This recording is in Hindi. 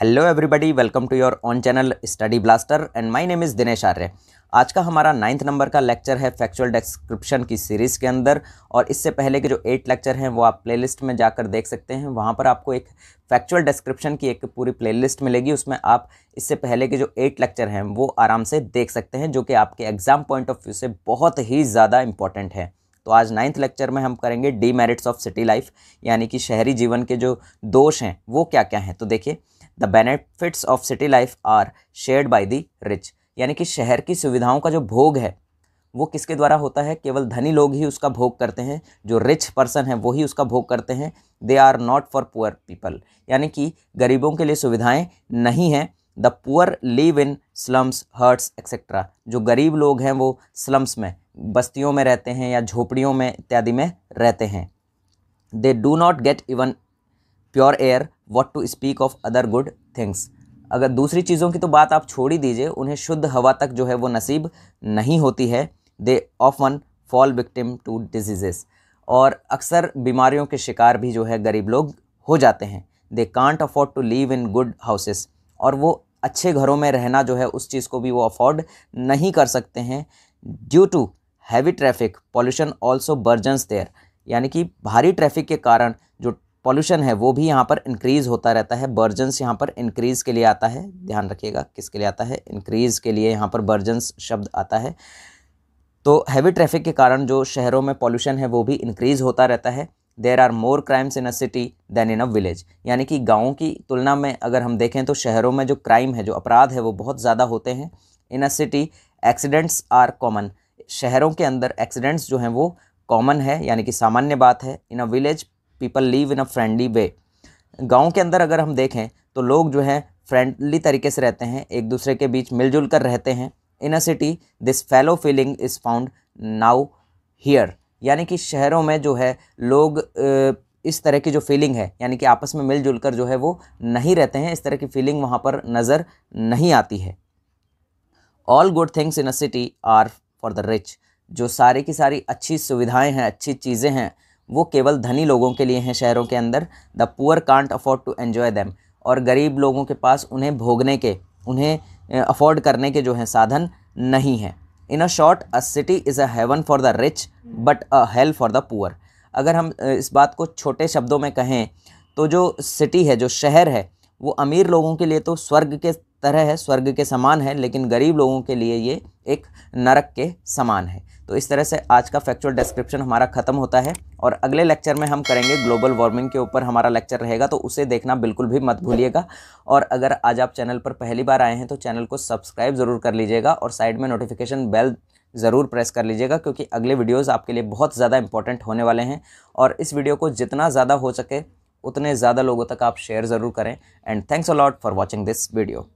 hello everybody welcome to your own channel study blaster and my name is Dinesh Arya आज का हमारा नाइन्थ नंबर का लेक्चर है फैक्चुअल डिस्क्रिप्शन की सीरीज़ के अंदर और इससे पहले के जो एट लेक्चर हैं वो आप प्लेलिस्ट में जाकर देख सकते हैं वहाँ पर आपको एक फैक्चुअल डिस्क्रिप्शन की एक पूरी प्लेलिस्ट मिलेगी उसमें आप इससे पहले के जो एट लेक्चर हैं वो आराम से देख सकते हैं जो कि आपके एग्ज़ाम पॉइंट ऑफ व्यू से बहुत ही ज़्यादा इंपॉर्टेंट है तो आज नाइन्थ लेक्चर में हम करेंगे demerits of city life यानी कि शहरी जीवन के जो दोष हैं वो क्या क्या हैं तो देखिए the benefits of city life are shared by the rich यानी कि शहर की सुविधाओं का जो भोग है वो किसके द्वारा होता है केवल धनी लोग ही उसका भोग करते हैं जो रिच पर्सन है वो ही उसका भोग करते हैं they are not for poor people यानी कि गरीबों के लिए सुविधाएं नहीं हैं the poor live in slums huts etcetera जो गरीब लोग हैं वो स्लम्स में बस्तियों में रहते हैं या झोपड़ियों में इत्यादि में रहते हैं they do not get even pure air what to speak of other good things अगर दूसरी चीज़ों की तो बात आप छोड़ ही दीजिए उन्हें शुद्ध हवा तक जो है वो नसीब नहीं होती है they often fall victim to diseases और अक्सर बीमारियों के शिकार भी जो है गरीब लोग हो जाते हैं they can't afford to live in good houses और वो अच्छे घरों में रहना जो है उस चीज़ को भी वो अफोर्ड नहीं कर सकते हैं due to heavy traffic pollution also burgeons there यानी कि भारी ट्रैफिक के कारण जो पॉल्यूशन है वो भी यहाँ पर इंक्रीज़ होता रहता है बर्जन्स यहाँ पर इंक्रीज़ के लिए आता है ध्यान रखिएगा किसके लिए आता है इंक्रीज़ के लिए यहाँ पर बर्जन्स शब्द आता है तो हैवी ट्रैफिक के कारण जो शहरों में पॉल्यूशन है वो भी इंक्रीज़ होता रहता है there are more crimes in a city than in a village यानी कि गाँव की तुलना में अगर हम देखें तो शहरों में जो क्राइम है जो अपराध है वो बहुत ज़्यादा होते हैं in a city accidents are common शहरों के अंदर एक्सीडेंट्स जो हैं वो कॉमन है यानी कि सामान्य बात है in a village people live in a friendly way गाँव के अंदर अगर हम देखें तो लोग जो हैं फ्रेंडली तरीके से रहते हैं एक दूसरे के बीच मिलजुल कर रहते हैं in a city this fellow feeling is found nowhere यानी कि शहरों में जो है लोग इस तरह की जो फीलिंग है यानी कि आपस में मिलजुल कर जो है वो नहीं रहते हैं इस तरह की फीलिंग वहाँ पर नज़र नहीं आती है all good things in a city are for the rich जो सारी की सारी अच्छी सुविधाएं हैं अच्छी चीज़ें हैं वो केवल धनी लोगों के लिए हैं शहरों के अंदर the poor can't afford to enjoy them और गरीब लोगों के पास उन्हें भोगने के उन्हें अफोर्ड करने के जो हैं साधन नहीं हैं in a short a city is a heaven for the rich but a hell for the poor अगर हम इस बात को छोटे शब्दों में कहें तो जो सिटी है जो शहर है वो अमीर लोगों के लिए तो स्वर्ग के तरह है स्वर्ग के समान है लेकिन गरीब लोगों के लिए ये एक नरक के समान है तो इस तरह से आज का फैक्चुअल डिस्क्रिप्शन हमारा ख़त्म होता है और अगले लेक्चर में हम करेंगे ग्लोबल वार्मिंग के ऊपर हमारा लेक्चर रहेगा तो उसे देखना बिल्कुल भी मत भूलिएगा और अगर आज आप चैनल पर पहली बार आए हैं तो चैनल को सब्सक्राइब ज़रूर कर लीजिएगा और साइड में नोटिफिकेशन बेल ज़रूर प्रेस कर लीजिएगा क्योंकि अगले वीडियोज़ आपके लिए बहुत ज़्यादा इंपॉर्टेंट होने वाले हैं और इस वीडियो को जितना ज़्यादा हो सके उतने ज़्यादा लोगों तक आप शेयर ज़रूर करें and thanks a lot for watching this video